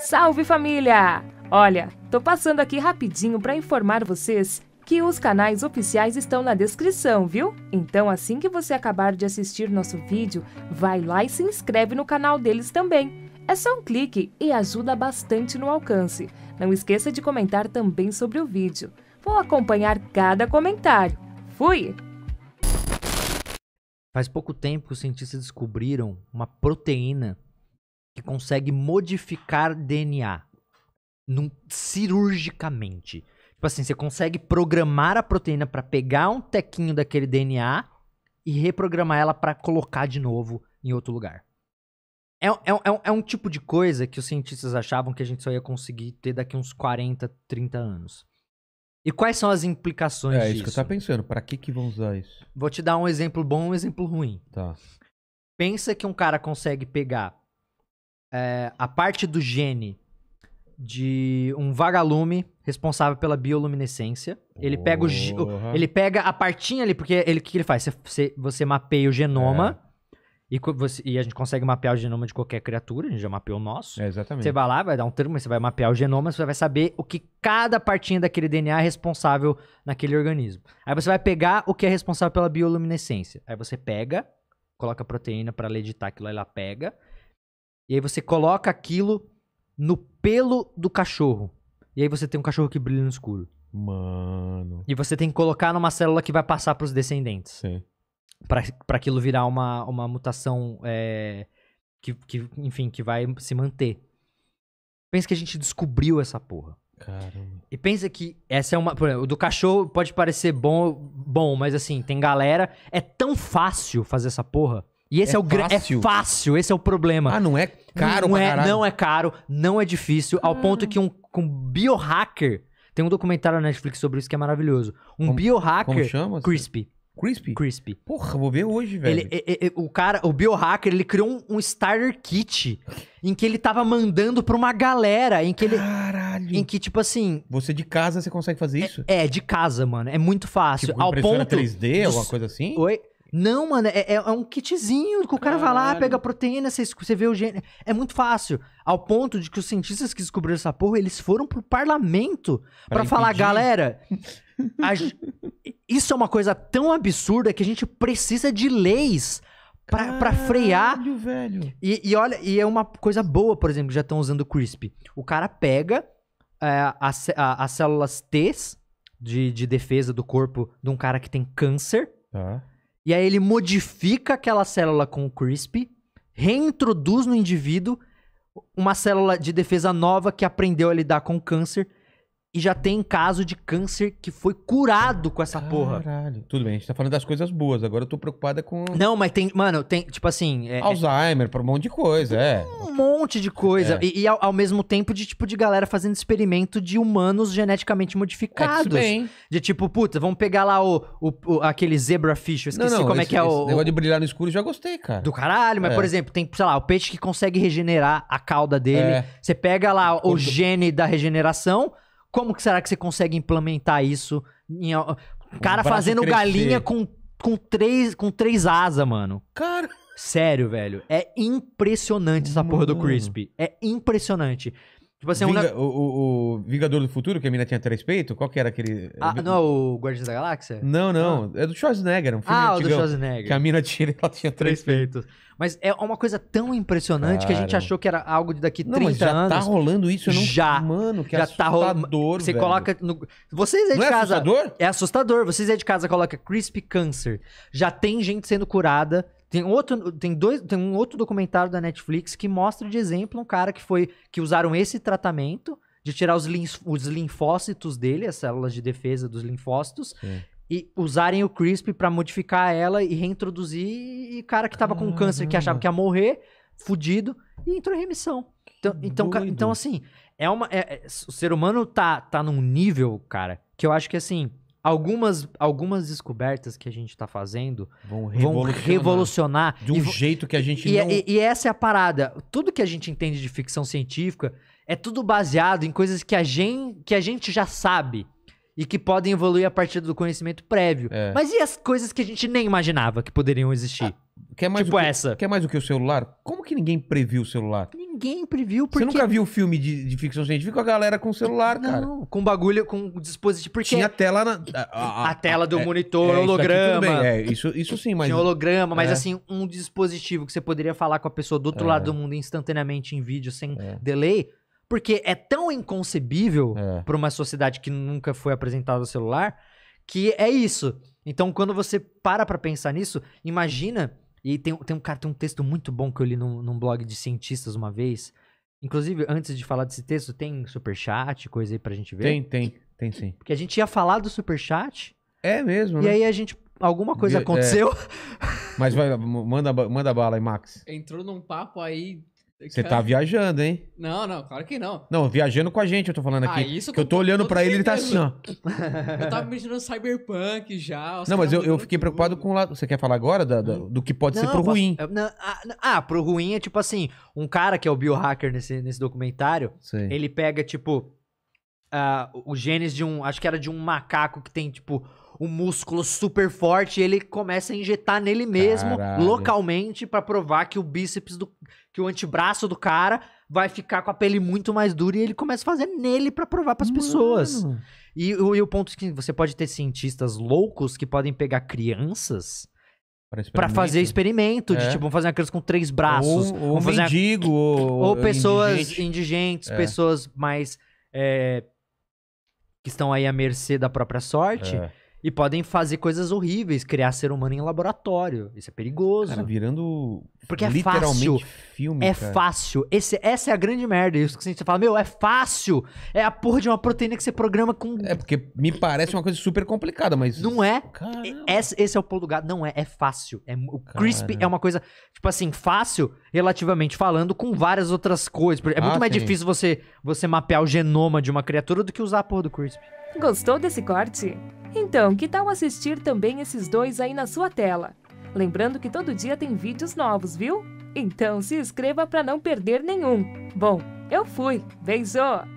Salve família! Olha, tô passando aqui rapidinho para informar vocês que os canais oficiais estão na descrição, viu? Então assim que você acabar de assistir nosso vídeo, vai lá e se inscreve no canal deles também. É só um clique e ajuda bastante no alcance. Não esqueça de comentar também sobre o vídeo. Vou acompanhar cada comentário. Fui! Faz pouco tempo que os cientistas descobriram uma proteína que consegue modificar DNA num, cirurgicamente. Tipo assim, você consegue programar a proteína para pegar um tequinho daquele DNA e reprogramar ela para colocar de novo em outro lugar. É, é, é, é, um tipo de coisa que os cientistas achavam que a gente só ia conseguir ter daqui uns 40, 30 anos. E quais são as implicações disso? É, é isso que eu tava pensando. Para que que vão usar isso? Vou te dar um exemplo bom e um exemplo ruim. Tá. Pensa que um cara consegue pegar é, a parte do gene de um vagalume responsável pela bioluminescência. Ele pega, o, ele pega a partinha ali, porque ele, o que ele faz? Você, você, mapeia o genoma. É. E, você, e, a gente consegue mapear o genoma de qualquer criatura, a gente já mapeou o nosso. É, exatamente. Você vai lá, vai dar um termo, mas você vai mapear o genoma, você vai saber o que cada partinha daquele DNA é responsável naquele organismo. Aí você vai pegar o que é responsável pela bioluminescência. Aí você pega, coloca a proteína para ela editar aquilo, aí ela pega. E aí você coloca aquilo no pelo do cachorro. E aí você tem um cachorro que brilha no escuro. Mano. E você tem que colocar numa célula que vai passar pros descendentes. Sim. Pra, aquilo virar uma, uma mutação é, que, que, enfim, que vai se manter. Pensa que a gente descobriu essa porra. Caramba. E pensa que essa é uma. Por exemplo, o do cachorro pode parecer bom, bom, mas assim, tem galera. É tão fácil fazer essa porra e esse é, é o grande. É fácil, esse é o problema. Ah, não é caro, não é, caralho. Não é caro, não é difícil, ao ah. ponto que um, um biohacker. Tem um documentário na Netflix sobre isso que é maravilhoso. Um como, biohacker. Como chama? Crispy. Crispy? Crispy. Porra, vou ver hoje, velho. Ele, ele, ele, o cara, o biohacker, ele criou um, um, starter kit em que ele tava mandando pra uma galera, em que ele... Caralho! Em que, tipo assim... Você de casa, você consegue fazer é, isso? É, é de casa, mano. É muito fácil. Tipo, Ao ponto... 3D, dos... alguma coisa assim? Oi? Não, mano, é, é, é um kitzinho que o cara Caralho. vai lá, pega proteína, você, você vê o gênero. É muito fácil. Ao ponto de que os cientistas que descobriram essa porra, eles foram pro parlamento para falar, galera. A... isso é uma coisa tão absurda que a gente precisa de leis para frear. Velho. E, e olha, e é uma coisa boa, por exemplo, que já estão usando o CRISP. O cara pega é, as, a, as células T de, de defesa do corpo de um cara que tem câncer. Ah e aí ele modifica aquela célula com o CRISP, reintroduz no indivíduo uma célula de defesa nova que aprendeu a lidar com o câncer e já tem caso de câncer que foi curado com essa porra. Caralho. Tudo bem, a gente tá falando das coisas boas. Agora eu tô preocupada com. Não, mas tem. Mano, tem. Tipo assim. É, é Alzheimer, por um monte de coisa, é. Um monte de coisa. É. E, e ao, ao, mesmo tempo de, tipo, de galera fazendo experimento de humanos geneticamente modificados. É de tipo, puta, vamos pegar lá o, o, o aquele zebrafish. Eu esqueci não, não, como é esse, é que é o. negócio de brilhar no escuro já gostei, cara. Do caralho, mas, é. por exemplo, tem, sei lá, o peixe que consegue regenerar a cauda dele. Você pega lá o, o gene da regeneração como que será que você consegue implementar isso? Em... Cara fazendo crescer. galinha com, com, três, com três asas, mano. Cara. Sério, velho. É impressionante essa mano. porra do Crispy. É impressionante. Tipo assim, Vinga, um... o, o, Vingador do Futuro, que a mina tinha três peitos, qual que era aquele... Ah, não é o Guardiões da Galáxia? Não, não, ah. é do Schwarzenegger, é um filme Ah, antigão, do Schwarzenegger. Que a mina tira ela tinha três, três peitos. Mas é uma coisa tão impressionante Cara. que a gente achou que era algo de daqui não, 30 mas já anos. já tá rolando isso, não... Já. Mano, que já assustador, tá rolando. Você velho. coloca... No... Vocês aí não de é casa... é assustador? É assustador. Vocês aí de casa coloca crispy cancer. Já tem gente sendo curada tem outro, tem dois, tem um outro documentário da Netflix que mostra de exemplo um cara que foi que usaram esse tratamento de tirar os, lin os linfócitos dele, as células de defesa dos linfócitos, Sim. e usarem o CRISP para modificar ela e reintroduzir e cara que tava com ah, câncer que achava que ia morrer, fudido, e entrou em remissão. Então, então, então assim, é uma é, é o ser humano tá tá num nível, cara, que eu acho que assim, algumas, algumas descobertas que a gente está fazendo vão revolucionar, vão revolucionar, de um e, jeito que a gente e, é, não... E, e, essa é a parada. Tudo que a gente entende de ficção científica é tudo baseado em coisas que a gente, que a gente já sabe e que podem evoluir a partir do conhecimento prévio. É. Mas e as coisas que a gente nem imaginava que poderiam existir? Ah, quer mais tipo que, essa. Quer mais do que o celular? Como que ninguém previu o celular? Ninguém ninguém previu. Porque... Você nunca viu filme de, de ficção científica com a galera com o celular, não, cara? Não, com bagulho, com dispositivo. Porque... Tinha a tela na. A, a, a tela do é, monitor, é, holograma. Isso, é, isso, isso sim, mas. Tinha holograma, mas é. assim, um dispositivo que você poderia falar com a pessoa do outro é. lado do mundo instantaneamente em vídeo, sem é. delay. Porque é tão inconcebível para uma sociedade que nunca foi apresentada ao celular que é isso. Então, quando você para para pensar nisso, imagina e tem, tem um cara, tem um texto muito bom que eu li num, num blog de cientistas uma vez. Inclusive, antes de falar desse texto, tem superchat, coisa aí pra gente ver? Tem, tem, tem sim. Porque a gente ia falar do superchat. É mesmo, E né? aí a gente. Alguma coisa é. aconteceu. Mas vai, manda, manda bala aí, Max. Entrou num papo aí você tá viajando, hein? Não, não, claro que não. Não, viajando com a gente, eu tô falando ah, aqui. Ah, isso que eu tô, tô olhando pra ele, ele tá assim, ó. eu tava mexendo no Cyberpunk já. Não, mas eu, eu fiquei tudo. preocupado com o lado. Você quer falar agora da, da, do que pode não, ser pro ruim? É, ah, ah, pro ruim é tipo assim: um cara que é o biohacker nesse, nesse documentário, Sim. ele pega, tipo, uh, o genes de um. Acho que era de um macaco que tem, tipo um músculo super forte, ele começa a injetar nele mesmo, Caralho. localmente, para provar que o bíceps do. que o antebraço do cara vai ficar com a pele muito mais dura e ele começa a fazer nele para provar para as pessoas. E, e, o ponto é que você pode ter cientistas loucos que podem pegar crianças para fazer experimento de é. tipo, vamos fazer uma criança com três braços, ou, ou mendigo, uma... ou, ou, pessoas indigente. indigentes, é. pessoas mais é, que estão aí à mercê da própria sorte. É e podem fazer coisas horríveis, criar ser humano em laboratório. Isso é perigoso. Cara, virando Porque é literalmente fácil. filme. É cara. fácil. Esse, essa é a grande merda. Isso que a gente fala, meu, é fácil. É a porra de uma proteína que você programa com. É, porque me parece uma coisa super complicada, mas. Não é? Esse, esse é o pulo do gato. Não é, é fácil. É, o crispy é uma coisa, tipo assim, fácil, relativamente falando, com várias outras coisas. É ah, muito ah, mais sim. difícil você, você mapear o genoma de uma criatura do que usar a porra do crispy. Gostou desse corte? Então, que tal assistir também esses dois aí na sua tela? Lembrando que todo dia tem vídeos novos, viu? Então se inscreva para não perder nenhum. Bom, eu fui. Beijo!